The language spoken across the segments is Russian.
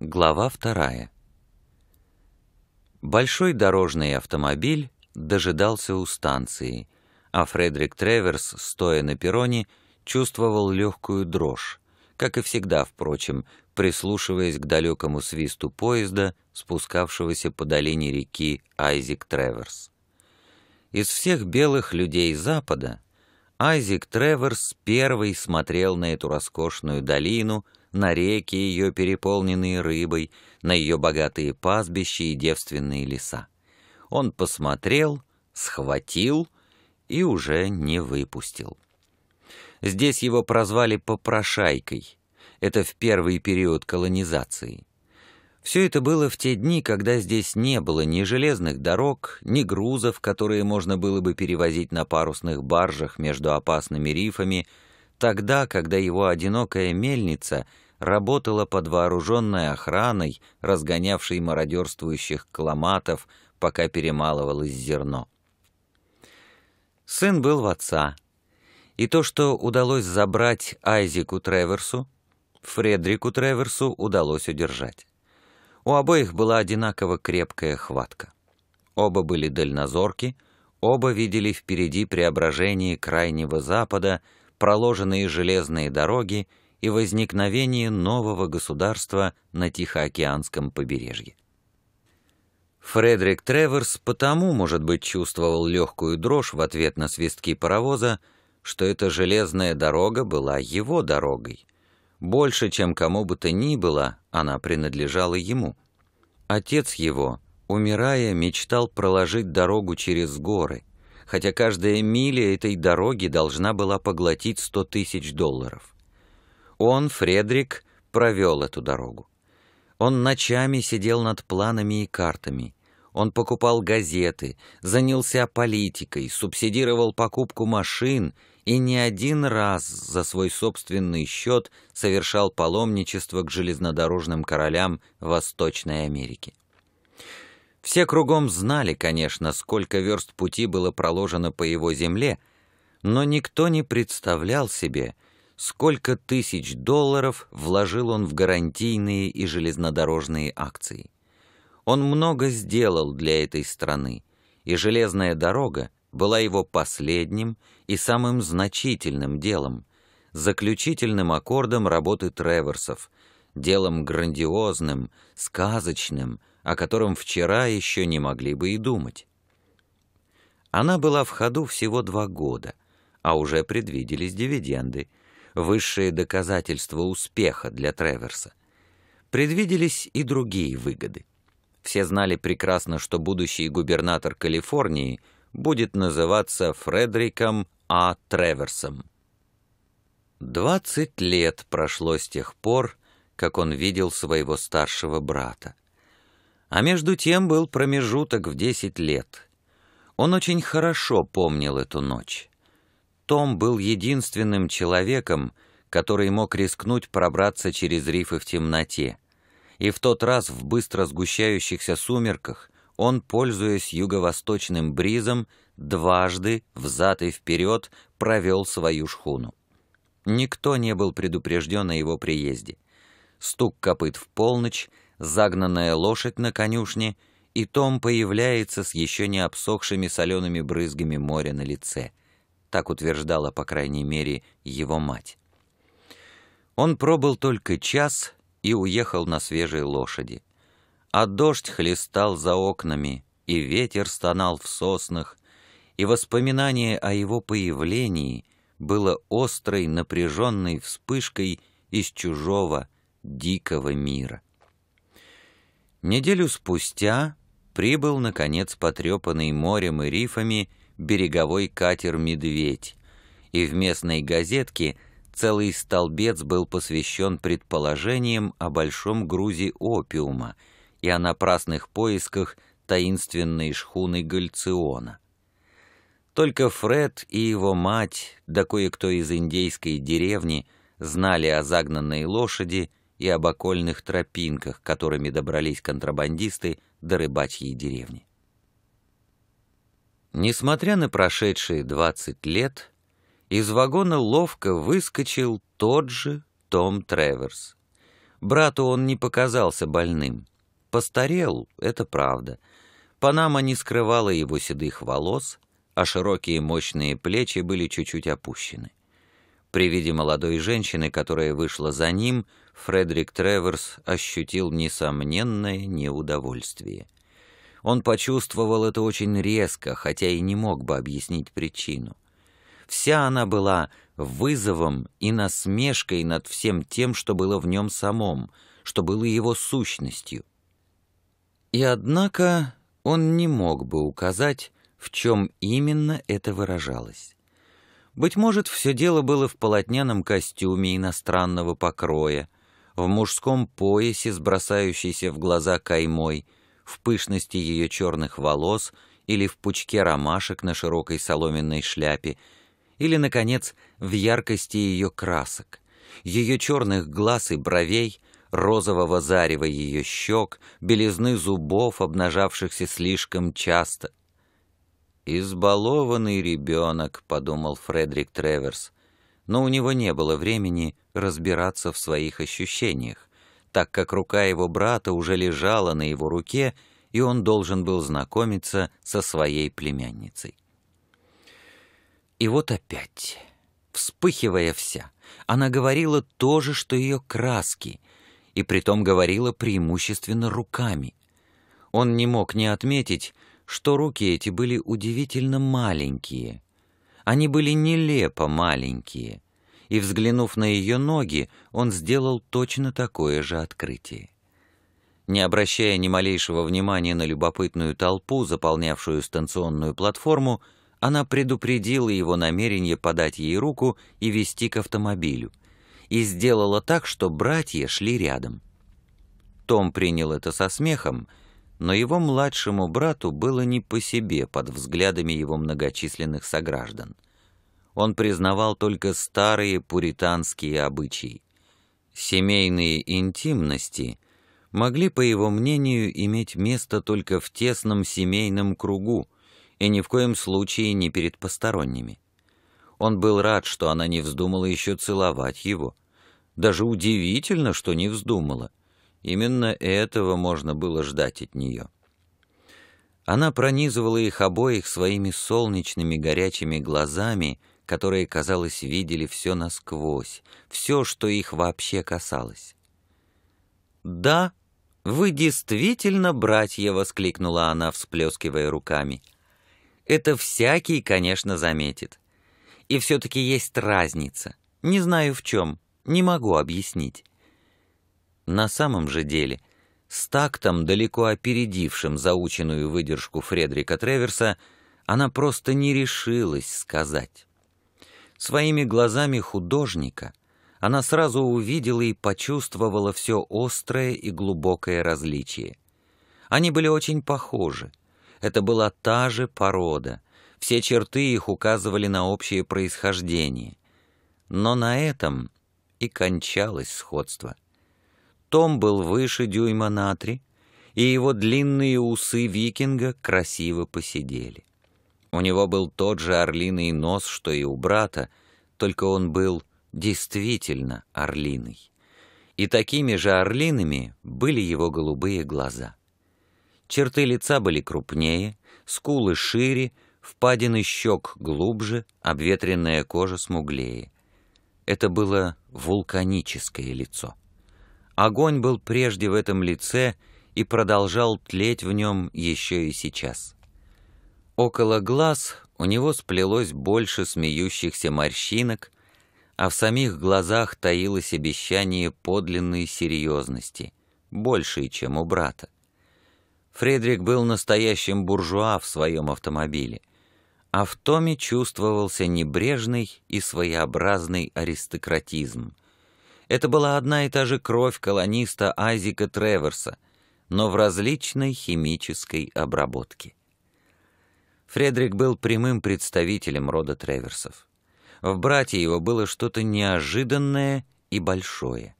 Глава вторая. Большой дорожный автомобиль дожидался у станции, а Фредерик Треверс, стоя на перроне, чувствовал легкую дрожь, как и всегда, впрочем, прислушиваясь к далекому свисту поезда, спускавшегося по долине реки Айзик Треверс. Из всех белых людей Запада Айзик Треверс первый смотрел на эту роскошную долину, на реки ее, переполненные рыбой, на ее богатые пастбища и девственные леса. Он посмотрел, схватил и уже не выпустил. Здесь его прозвали «попрошайкой». Это в первый период колонизации. Все это было в те дни, когда здесь не было ни железных дорог, ни грузов, которые можно было бы перевозить на парусных баржах между опасными рифами, тогда, когда его одинокая мельница — работала под вооруженной охраной, разгонявшей мародерствующих кламатов, пока перемалывалось зерно. Сын был в отца, и то, что удалось забрать Айзику Треверсу, Фредрику Треверсу удалось удержать. У обоих была одинаково крепкая хватка. Оба были дальнозорки, оба видели впереди преображение Крайнего Запада, проложенные железные дороги — и возникновении нового государства на Тихоокеанском побережье. Фредерик Треверс потому, может быть, чувствовал легкую дрожь в ответ на свистки паровоза, что эта железная дорога была его дорогой. Больше, чем кому бы то ни было, она принадлежала ему. Отец его, умирая, мечтал проложить дорогу через горы, хотя каждая миля этой дороги должна была поглотить сто тысяч долларов. Он, Фредрик, провел эту дорогу. Он ночами сидел над планами и картами. Он покупал газеты, занялся политикой, субсидировал покупку машин и не один раз за свой собственный счет совершал паломничество к железнодорожным королям Восточной Америки. Все кругом знали, конечно, сколько верст пути было проложено по его земле, но никто не представлял себе, сколько тысяч долларов вложил он в гарантийные и железнодорожные акции. Он много сделал для этой страны, и железная дорога была его последним и самым значительным делом, заключительным аккордом работы Треверсов, делом грандиозным, сказочным, о котором вчера еще не могли бы и думать. Она была в ходу всего два года, а уже предвиделись дивиденды — высшее доказательство успеха для Треверса. Предвиделись и другие выгоды. Все знали прекрасно, что будущий губернатор Калифорнии будет называться Фредериком А. Треверсом. Двадцать лет прошло с тех пор, как он видел своего старшего брата. А между тем был промежуток в десять лет. Он очень хорошо помнил эту ночь. Том был единственным человеком, который мог рискнуть пробраться через рифы в темноте. И в тот раз в быстро сгущающихся сумерках он, пользуясь юго-восточным бризом, дважды взад и вперед провел свою шхуну. Никто не был предупрежден о его приезде. Стук копыт в полночь, загнанная лошадь на конюшне, и Том появляется с еще не обсохшими солеными брызгами моря на лице — так утверждала, по крайней мере, его мать. Он пробыл только час и уехал на свежей лошади. А дождь хлестал за окнами, и ветер стонал в соснах, и воспоминание о его появлении было острой, напряженной вспышкой из чужого, дикого мира. Неделю спустя прибыл, наконец, потрепанный морем и рифами, береговой катер «Медведь», и в местной газетке целый столбец был посвящен предположениям о большом грузе опиума и о напрасных поисках таинственной шхуны Гальциона. Только Фред и его мать, да кое-кто из индейской деревни, знали о загнанной лошади и об окольных тропинках, которыми добрались контрабандисты до рыбачьей деревни. Несмотря на прошедшие двадцать лет, из вагона ловко выскочил тот же Том Треверс. Брату он не показался больным. Постарел, это правда. Панама не скрывала его седых волос, а широкие мощные плечи были чуть-чуть опущены. При виде молодой женщины, которая вышла за ним, Фредерик Треверс ощутил несомненное неудовольствие — он почувствовал это очень резко, хотя и не мог бы объяснить причину. Вся она была вызовом и насмешкой над всем тем, что было в нем самом, что было его сущностью. И однако он не мог бы указать, в чем именно это выражалось. Быть может, все дело было в полотняном костюме иностранного покроя, в мужском поясе с в глаза каймой — в пышности ее черных волос или в пучке ромашек на широкой соломенной шляпе, или, наконец, в яркости ее красок, ее черных глаз и бровей, розового зарева ее щек, белизны зубов, обнажавшихся слишком часто. «Избалованный ребенок», — подумал Фредерик Треверс, но у него не было времени разбираться в своих ощущениях так как рука его брата уже лежала на его руке, и он должен был знакомиться со своей племянницей. И вот опять, вспыхивая вся, она говорила то же, что ее краски, и притом говорила преимущественно руками. Он не мог не отметить, что руки эти были удивительно маленькие. Они были нелепо маленькие, и, взглянув на ее ноги, он сделал точно такое же открытие. Не обращая ни малейшего внимания на любопытную толпу, заполнявшую станционную платформу, она предупредила его намерение подать ей руку и вести к автомобилю, и сделала так, что братья шли рядом. Том принял это со смехом, но его младшему брату было не по себе под взглядами его многочисленных сограждан он признавал только старые пуританские обычаи. Семейные интимности могли, по его мнению, иметь место только в тесном семейном кругу и ни в коем случае не перед посторонними. Он был рад, что она не вздумала еще целовать его. Даже удивительно, что не вздумала. Именно этого можно было ждать от нее. Она пронизывала их обоих своими солнечными горячими глазами — которые, казалось, видели все насквозь, все, что их вообще касалось. «Да, вы действительно братья!» — воскликнула она, всплескивая руками. «Это всякий, конечно, заметит. И все-таки есть разница. Не знаю в чем, не могу объяснить». На самом же деле, с тактом, далеко опередившим заученную выдержку Фредерика Треверса, она просто не решилась сказать. Своими глазами художника она сразу увидела и почувствовала все острое и глубокое различие. Они были очень похожи. Это была та же порода. Все черты их указывали на общее происхождение. Но на этом и кончалось сходство. Том был выше дюйма на и его длинные усы викинга красиво посидели. У него был тот же орлиный нос, что и у брата, только он был действительно орлиный. И такими же орлиными были его голубые глаза. Черты лица были крупнее, скулы шире, впадины щек глубже, обветренная кожа смуглее. Это было вулканическое лицо. Огонь был прежде в этом лице и продолжал тлеть в нем еще и сейчас. Около глаз у него сплелось больше смеющихся морщинок, а в самих глазах таилось обещание подлинной серьезности, большей, чем у брата. Фредерик был настоящим буржуа в своем автомобиле, а в Томе чувствовался небрежный и своеобразный аристократизм. Это была одна и та же кровь колониста Айзека Треверса, но в различной химической обработке. Фредерик был прямым представителем рода Треверсов. В брате его было что-то неожиданное и большое.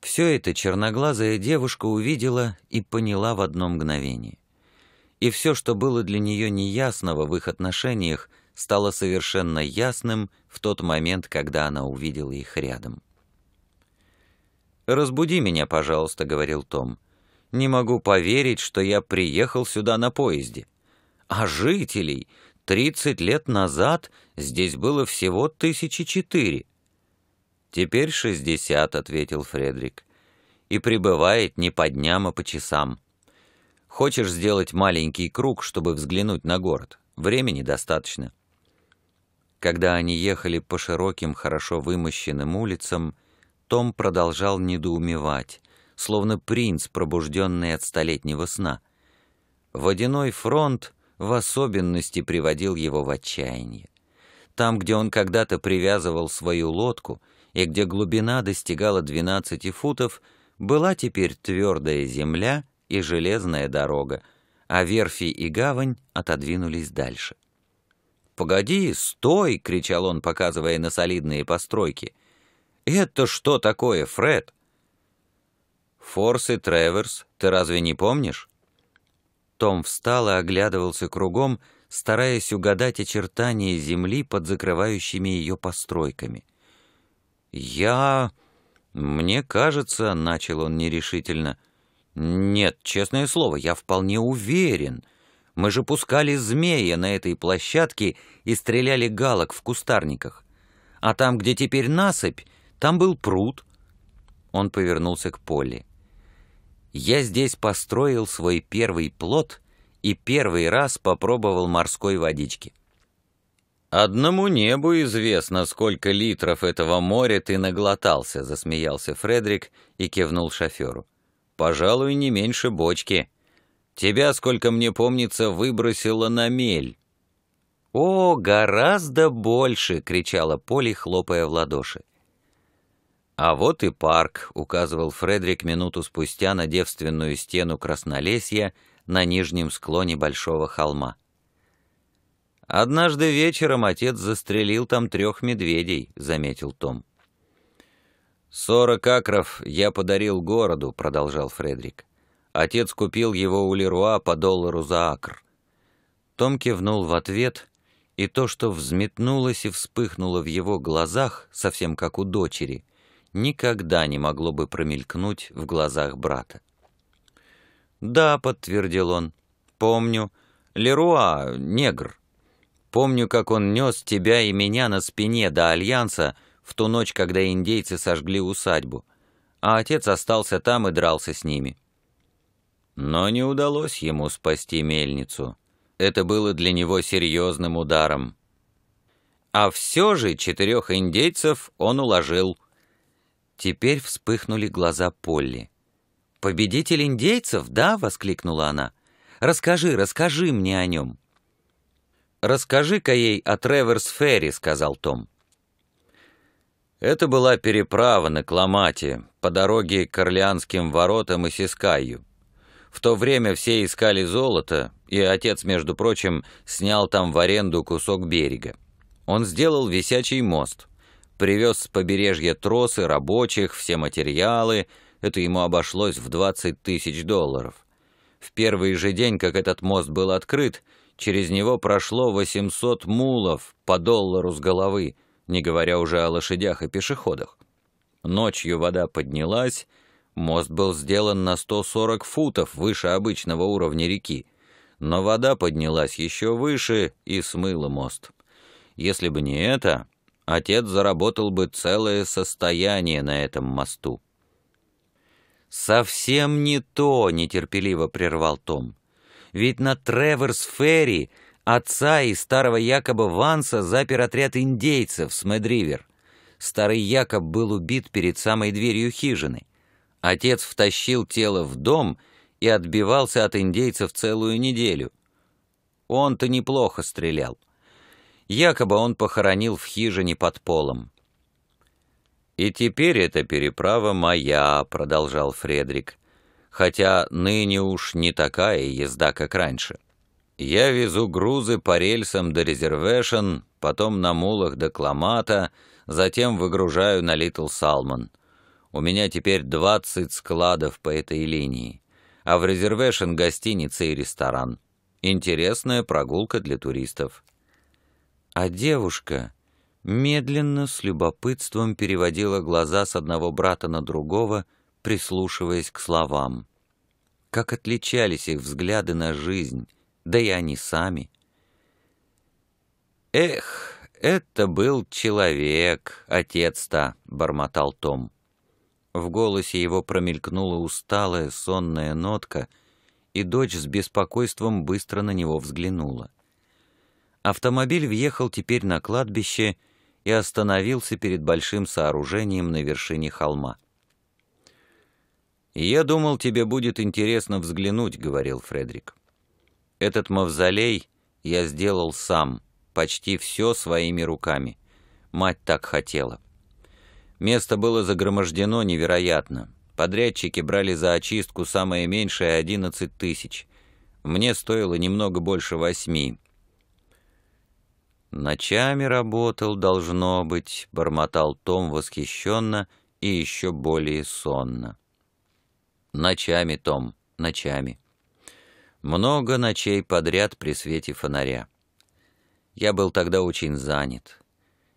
Все это черноглазая девушка увидела и поняла в одно мгновение. И все, что было для нее неясного в их отношениях, стало совершенно ясным в тот момент, когда она увидела их рядом. «Разбуди меня, пожалуйста», — говорил Том. «Не могу поверить, что я приехал сюда на поезде» а жителей тридцать лет назад здесь было всего тысячи четыре. Теперь шестьдесят, ответил Фредерик, И прибывает не по дням, а по часам. Хочешь сделать маленький круг, чтобы взглянуть на город? Времени достаточно. Когда они ехали по широким, хорошо вымощенным улицам, том продолжал недоумевать, словно принц, пробужденный от столетнего сна. Водяной фронт в особенности приводил его в отчаяние. Там, где он когда-то привязывал свою лодку и где глубина достигала 12 футов, была теперь твердая земля и железная дорога, а верфи и гавань отодвинулись дальше. «Погоди, стой!» — кричал он, показывая на солидные постройки. «Это что такое, Фред?» «Форс и Треверс, ты разве не помнишь?» Том встал и оглядывался кругом, стараясь угадать очертания земли под закрывающими ее постройками. «Я... мне кажется...» — начал он нерешительно. «Нет, честное слово, я вполне уверен. Мы же пускали змея на этой площадке и стреляли галок в кустарниках. А там, где теперь насыпь, там был пруд». Он повернулся к Полли я здесь построил свой первый плод и первый раз попробовал морской водички. «Одному небу известно, сколько литров этого моря ты наглотался», — засмеялся Фредрик и кивнул шоферу. «Пожалуй, не меньше бочки. Тебя, сколько мне помнится, выбросило на мель». «О, гораздо больше!» — кричала Поли, хлопая в ладоши. «А вот и парк», — указывал Фредрик минуту спустя на девственную стену краснолесья на нижнем склоне большого холма. «Однажды вечером отец застрелил там трех медведей», — заметил Том. «Сорок акров я подарил городу», — продолжал Фредрик. «Отец купил его у Леруа по доллару за акр». Том кивнул в ответ, и то, что взметнулось и вспыхнуло в его глазах, совсем как у дочери — никогда не могло бы промелькнуть в глазах брата. «Да», — подтвердил он, — «помню. Леруа — негр. Помню, как он нёс тебя и меня на спине до Альянса в ту ночь, когда индейцы сожгли усадьбу, а отец остался там и дрался с ними». Но не удалось ему спасти мельницу. Это было для него серьезным ударом. А все же четырех индейцев он уложил — Теперь вспыхнули глаза Полли. «Победитель индейцев, да?» — воскликнула она. «Расскажи, расскажи мне о нем». «Расскажи-ка ей о Треверс Ферри», — сказал Том. Это была переправа на Кламате по дороге к Орлеанским воротам и Сискаю. В то время все искали золото, и отец, между прочим, снял там в аренду кусок берега. Он сделал висячий мост — Привез с побережья тросы, рабочих, все материалы. Это ему обошлось в 20 тысяч долларов. В первый же день, как этот мост был открыт, через него прошло 800 мулов по доллару с головы, не говоря уже о лошадях и пешеходах. Ночью вода поднялась, мост был сделан на 140 футов выше обычного уровня реки, но вода поднялась еще выше и смыла мост. Если бы не это, отец заработал бы целое состояние на этом мосту. «Совсем не то», — нетерпеливо прервал Том. «Ведь на Треверс-Ферри отца и старого Якоба Ванса запер отряд индейцев с Медривер. Старый Якоб был убит перед самой дверью хижины. Отец втащил тело в дом и отбивался от индейцев целую неделю. Он-то неплохо стрелял. Якобы он похоронил в хижине под полом. «И теперь эта переправа моя», — продолжал Фредрик, «хотя ныне уж не такая езда, как раньше. Я везу грузы по рельсам до резервешен, потом на мулах до Кламата, затем выгружаю на Литл Салмон. У меня теперь двадцать складов по этой линии, а в резервешен гостиница и ресторан. Интересная прогулка для туристов». А девушка медленно с любопытством переводила глаза с одного брата на другого, прислушиваясь к словам. Как отличались их взгляды на жизнь, да и они сами. Эх, это был человек, отец-то, бормотал Том. В голосе его промелькнула усталая сонная нотка, и дочь с беспокойством быстро на него взглянула. Автомобиль въехал теперь на кладбище и остановился перед большим сооружением на вершине холма. «Я думал, тебе будет интересно взглянуть», — говорил Фредерик. «Этот мавзолей я сделал сам, почти все своими руками. Мать так хотела. Место было загромождено невероятно. Подрядчики брали за очистку самое меньшее 11 тысяч. Мне стоило немного больше восьми. «Ночами работал, должно быть», — бормотал Том восхищенно и еще более сонно. «Ночами, Том, ночами. Много ночей подряд при свете фонаря. Я был тогда очень занят.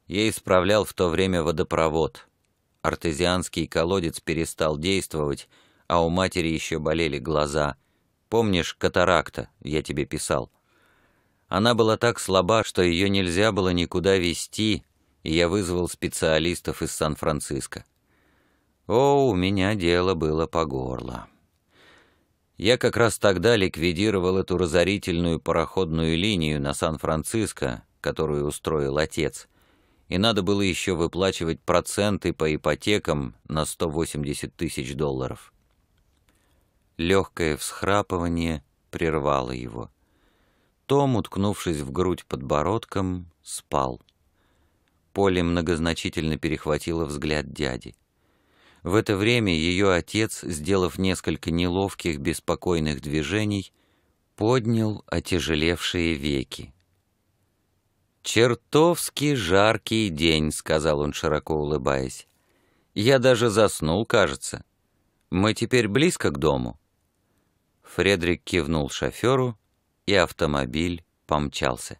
Я исправлял в то время водопровод. Артезианский колодец перестал действовать, а у матери еще болели глаза. Помнишь, катаракта, я тебе писал». Она была так слаба, что ее нельзя было никуда вести, и я вызвал специалистов из Сан-Франциско. О, у меня дело было по горло. Я как раз тогда ликвидировал эту разорительную пароходную линию на Сан-Франциско, которую устроил отец, и надо было еще выплачивать проценты по ипотекам на 180 тысяч долларов. Легкое всхрапывание прервало его. Том, уткнувшись в грудь подбородком, спал. Поле многозначительно перехватило взгляд дяди. В это время ее отец, сделав несколько неловких, беспокойных движений, поднял отяжелевшие веки. «Чертовски жаркий день», — сказал он, широко улыбаясь. «Я даже заснул, кажется. Мы теперь близко к дому». Фредрик кивнул шоферу, и автомобиль помчался.